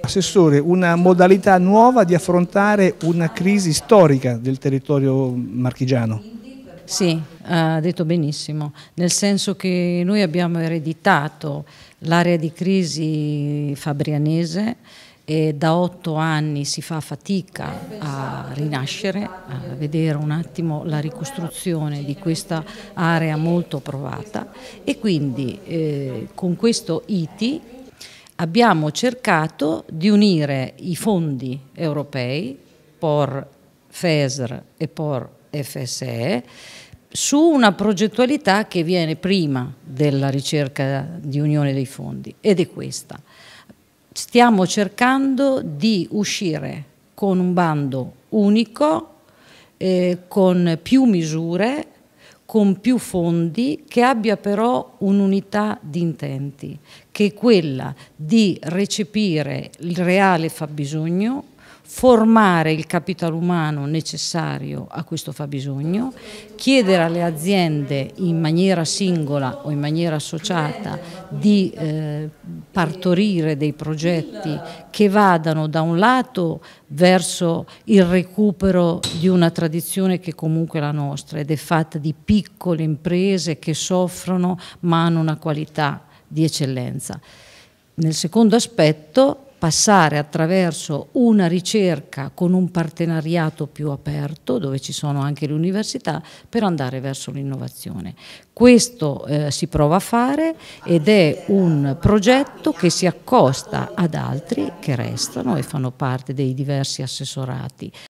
Assessore, una modalità nuova di affrontare una crisi storica del territorio marchigiano. Sì, ha detto benissimo, nel senso che noi abbiamo ereditato l'area di crisi fabrianese e da otto anni si fa fatica a rinascere, a vedere un attimo la ricostruzione di questa area molto provata e quindi eh, con questo ITI abbiamo cercato di unire i fondi europei POR, FESR e POR FSE su una progettualità che viene prima della ricerca di unione dei fondi ed è questa. Stiamo cercando di uscire con un bando unico, eh, con più misure con più fondi che abbia però un'unità di intenti, che è quella di recepire il reale fabbisogno formare il capitale umano necessario a questo fabbisogno, chiedere alle aziende in maniera singola o in maniera associata di eh, partorire dei progetti che vadano da un lato verso il recupero di una tradizione che comunque è la nostra ed è fatta di piccole imprese che soffrono ma hanno una qualità di eccellenza. Nel secondo aspetto passare attraverso una ricerca con un partenariato più aperto, dove ci sono anche le università, per andare verso l'innovazione. Questo eh, si prova a fare ed è un progetto che si accosta ad altri che restano e fanno parte dei diversi assessorati.